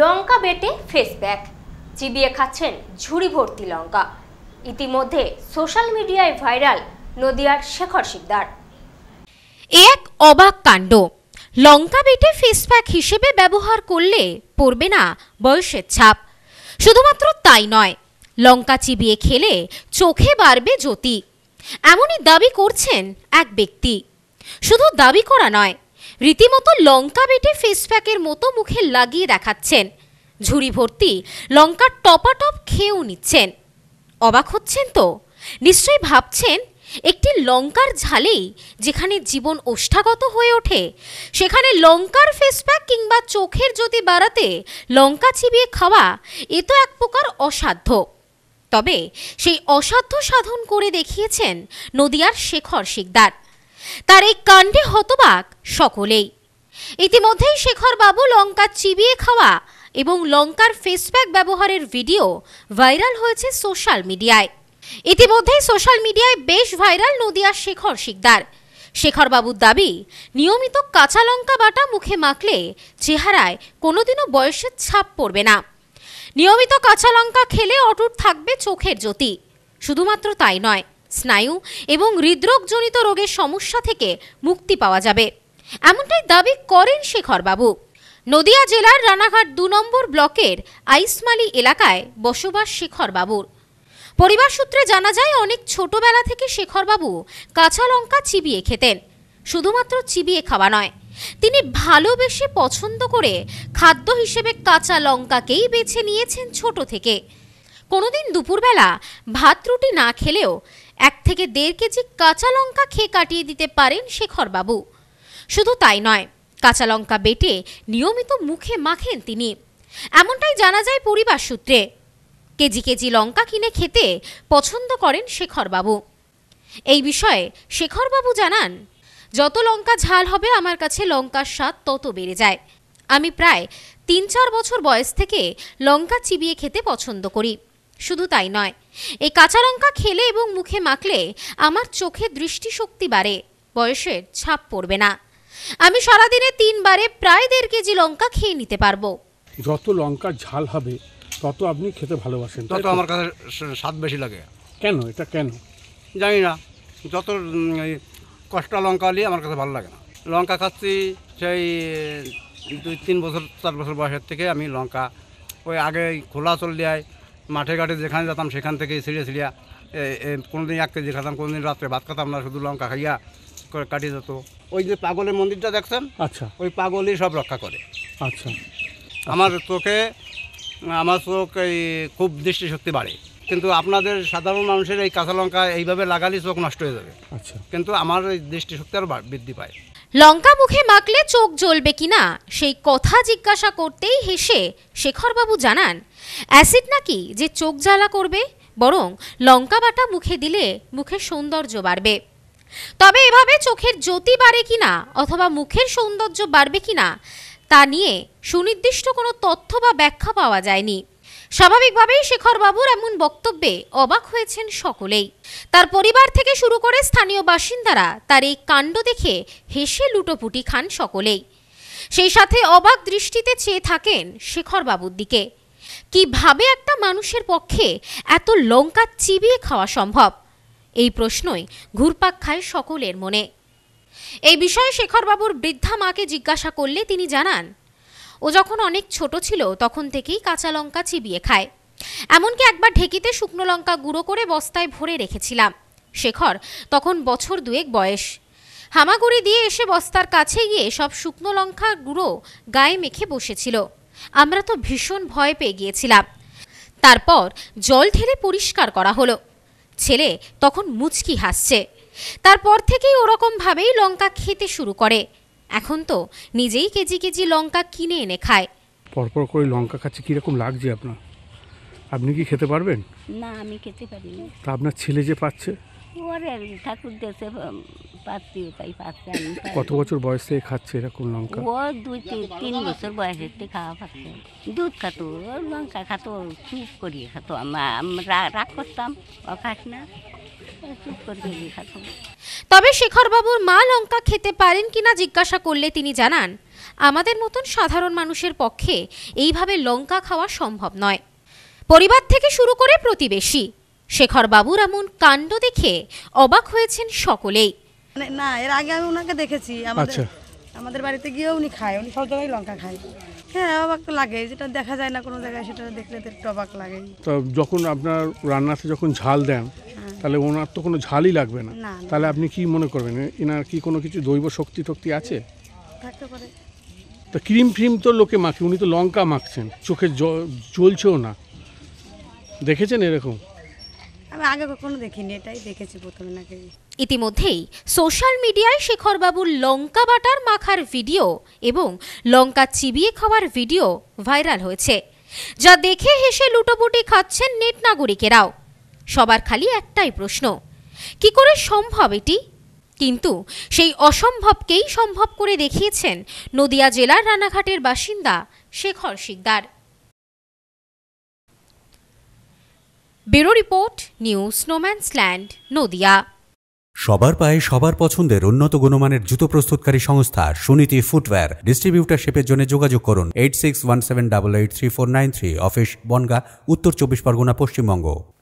লঙ্কা বেটে face back চিবিয়ে খাচ্ছেন ঝুড়ি ভর্তি লঙ্কা ইতিমধ্যে সোশ্যাল মিডিয়ায় ভাইরাল নদিয়ার শেখর শিকদার এক অবাক কাণ্ড লঙ্কা বেটে ফেস প্যাক হিসেবে ব্যবহার করলে পড়বে না বয়সের ছাপ শুধুমাত্র তাই নয় লঙ্কা চিবিয়ে খেলে চোখে বাড়বে জ্যোতি এমনই দাবি করছেন এক ব্যক্তি শুধু দাবি করা নয় রীতিমতো লঙ্কা বেটে ফেস প্যাকের মতো মুখে লাগিয়ে দেখাচ্ছেন ঝুড়ি ভর্তি লঙ্কার টপাটপ খেয়েও নিচ্ছেন অবাক হচ্ছেন তো নিশ্চয়ই ভাবছেন একটি লঙ্কার ঝালেই যেখানে জীবন ওষ্ঠাগত হয়ে ওঠে সেখানে লঙ্কার ফেস প্যাক কিংবা চোখের জ্যোতি বাড়াতে লঙ্কা চিবিয়ে খাওয়া এ তো এক প্রকার অসাধ্য তবে সেই অসাধ্য সাধন করে দেখিয়েছেন নদিয়ার শেখর শিকদার তার এই কাণ্ডে হতবাক সকলেই ইতিমধ্যেই শেখরবাবু লঙ্কা চিবিয়ে খাওয়া এবং লঙ্কার ফেসপ্যাক ব্যবহারের ভিডিও ভাইরাল হয়েছে সোশ্যাল মিডিয়ায় ইতিমধ্যেই সোশ্যাল মিডিয়ায় বেশ ভাইরাল নদিয়ার শেখর শিকদার শেখরবাবুর দাবি নিয়মিত কাঁচা লঙ্কা বাটা মুখে মাখলে চেহারায় কোনোদিনও বয়সের ছাপ পড়বে না নিয়মিত কাঁচা লঙ্কা খেলে অটুট থাকবে চোখের জ্যোতি শুধুমাত্র তাই নয় স্নায়ু এবং হৃদরোগজনিত রোগের সমস্যা থেকে মুক্তি পাওয়া যাবে এমনটাই দাবি করেন শেখরবাবু নদিয়া জেলার রানাঘাট দু নম্বর ব্লকের আইসমালি এলাকায় বসবাস শেখরবাবুর পরিবার সূত্রে জানা যায় অনেক ছোটবেলা থেকে শেখরবাবু কাঁচা লঙ্কা চিবিয়ে খেতেন শুধুমাত্র চিবিয়ে খাওয়া নয় তিনি ভালোবেসে পছন্দ করে খাদ্য হিসেবে কাঁচা লঙ্কাকেই বেছে নিয়েছেন ছোট থেকে কোনোদিন দুপুরবেলা ভাত রুটি না খেলেও এক থেকে দেড় কেজি কাঁচা লঙ্কা খেয়ে কাটিয়ে দিতে পারেন শেখরবাবু শুধু তাই নয় কাঁচা লঙ্কা বেটে নিয়মিত মুখে মাখেন তিনি এমনটাই জানা যায় পরিবার সূত্রে কেজি কেজি লঙ্কা কিনে খেতে পছন্দ করেন শেখরবাবু এই বিষয়ে শেখরবাবু জানান যত লঙ্কা ঝাল হবে আমার কাছে লঙ্কার স্বাদ তত বেড়ে যায় আমি প্রায় তিন চার বছর বয়স থেকে লঙ্কা চিবিয়ে খেতে পছন্দ করি শুধু তাই নয় এই কাঁচা লঙ্কা খেলে এবং মুখে মাখলে আমার চোখে দৃষ্টিশক্তি বাড়ে বয়সের ছাপ পড়বে না আমি সারাদিনে তিনবারে প্রায় দেড় কেজি লঙ্কা খেয়ে নিতে পারবো যত লঙ্কা ঝাল হবে তত আপনি খেতে ভালোবাসেন তত আমার কাছে স্বাদ বেশি লাগে কেন এটা কেন জানি না যত কষ্ট লঙ্কা নিয়ে আমার কাছে ভালো লাগে না লঙ্কা খাচ্ছি সেই দুই তিন বছর চার বছর বয়সের থেকে আমি লঙ্কা ওই আগে খোলা চল দেয় মাঠে ঘাটে যেখানে যেতাম সেখান থেকে ছিঁড়ে ছিঁড়িয়া কোনো দিন এক কেজি খেতাম কোনো দিন রাত্রে ভাত খেতাম না শুধু লঙ্কা খাইয়া করে কাটিয়ে যেত ওই যে পাগলের মন্দিরটা দেখছেন আচ্ছা ওই পাগলই সব রক্ষা করে আচ্ছা আমার চোখে আমার চোখ এই খুব দৃষ্টিশক্তি বাড়ে কিন্তু আপনাদের সাধারণ মানুষের এই কাঁচা লঙ্কা এইভাবে লাগালে চোখ নষ্ট হয়ে যাবে আচ্ছা কিন্তু আমার এই দৃষ্টিশক্তি আর বৃদ্ধি পায় লঙ্কা মুখে মাখলে চোখ জ্বলবে কিনা সেই কথা জিজ্ঞাসা করতেই হেসে শেখরবাবু জানান অ্যাসিড নাকি যে চোখ জ্বালা করবে বরং লঙ্কা বাটা মুখে দিলে মুখের সৌন্দর্য বাড়বে তবে এভাবে চোখের জ্যোতি বাড়ে কিনা অথবা মুখের সৌন্দর্য বাড়বে কিনা তা নিয়ে সুনির্দিষ্ট কোনো তথ্য বা ব্যাখ্যা পাওয়া যায়নি স্বাভাবিকভাবেই শেখরবাবুর এমন বক্তব্যে অবাক হয়েছেন সকলেই তার পরিবার থেকে শুরু করে স্থানীয় বাসিন্দারা তার এই কাণ্ড দেখে হেসে লুটোপুটি খান সকলেই সেই সাথে অবাক দৃষ্টিতে চেয়ে থাকেন শেখরবাবুর দিকে কিভাবে একটা মানুষের পক্ষে এত লঙ্কা চিবিয়ে খাওয়া সম্ভব এই প্রশ্নই ঘুরপাক খায় সকলের মনে এই বিষয়ে শেখরবাবুর বৃদ্ধা মাকে জিজ্ঞাসা করলে তিনি জানান ও যখন অনেক ছোট ছিল তখন থেকেই কাঁচা লঙ্কা চিবিয়ে খায় এমনকি একবার ঢেকিতে শুকনো লঙ্কা গুঁড়ো করে বস্তায় ভরে রেখেছিলাম শেখর তখন বছর দুয়েক বয়স হামাগুড়ি দিয়ে এসে বস্তার কাছে গিয়ে সব শুকনো লঙ্কা গুঁড়ো গায়ে মেখে বসেছিল আমরা তো ভীষণ ভয় পেয়ে গিয়েছিলাম তারপর জল ঢেলে পরিষ্কার করা হলো ছেলে তখন মুচকি হাসছে তারপর থেকেই ওরকমভাবেই লঙ্কা খেতে শুরু করে এখন তো নিজেই কেজি কেজি লঙ্কা কিনে এনে খায় পরপর করে লঙ্কা খাচ্ছে কীরকম লাগছে আপনার আপনি কি খেতে পারবেন না আমি খেতে পারি না তা আপনার ছেলে যে পাচ্ছে ওরে ঠাকুর দেশে পাচ্ছি তাই পাচ্ছে কত বছর বয়স থেকে খাচ্ছে এরকম লঙ্কা ও দুই তিন তিন বছর বয়সের থেকে খাওয়া পাচ্ছে দুধ খাতো লঙ্কা খাতো চুপ করিয়ে খাতো আমরা রাগ করতাম ও খাস না তবে শেখরবাবুর মা লঙ্কা খেতে পারেন কিনা জিজ্ঞাসা করলে তিনি জানান আমাদের মতন সাধারণ মানুষের পক্ষে এইভাবে লঙ্কা খাওয়া সম্ভব নয় পরিবার থেকে শুরু করে প্রতিবেশী শেখরবাবুর এমন কাণ্ড দেখে অবাক হয়েছেন সকলেই মানে না এর আগে আমি ওনাকে দেখেছি আমাদের আচ্ছা। আমাদের বাড়িতে গিয়ে উনি খায় উনি সব জায়গায় লঙ্কা খায় হ্যাঁ অবাক লাগে যেটা দেখা যায় না কোনো জায়গায় সেটা দেখলে একটু অবাক লাগে তো যখন আপনার রান্নাতে যখন ঝাল দেন তাহলে ওনার তো কোনো ঝালই লাগবে না তাহলে আপনি কি মনে করবেন এনার কি কোনো কিছু দৈব শক্তি টক্তি আছে থাকতে পারে ক্রিম ফ্রিম তো লোকে মাখে উনি তো লঙ্কা মাখছেন চোখে জ্বলছেও না দেখেছেন এরকম আমি ইতিমধ্যেই সোশ্যাল মিডিয়ায় শেখরবাবুর লঙ্কা বাটার মাখার ভিডিও এবং লঙ্কা চিবিয়ে খাওয়ার ভিডিও ভাইরাল হয়েছে যা দেখে হেসে লুটোপুটি খাচ্ছেন নেট নাগরিকেরাও সবার খালি একটাই প্রশ্ন কি করে সম্ভব এটি কিন্তু সেই অসম্ভবকেই সম্ভব করে দেখিয়েছেন নদিয়া জেলার রানাঘাটের বাসিন্দা Shekhar Sikdar bureau report new স্নোম্যান্সল্যান্ড নদিয়া সবার পায়ে সবার পছন্দের উন্নত গুণমানের জুতো প্রস্তুতকারী সংস্থা সুনীতি ফুটওয়্যার শেপের জন্য যোগাযোগ করুন eight six one seven double eight three four nine three office Bangaon উত্তর চব্বিশ পরগনা পশ্চিমবঙ্গ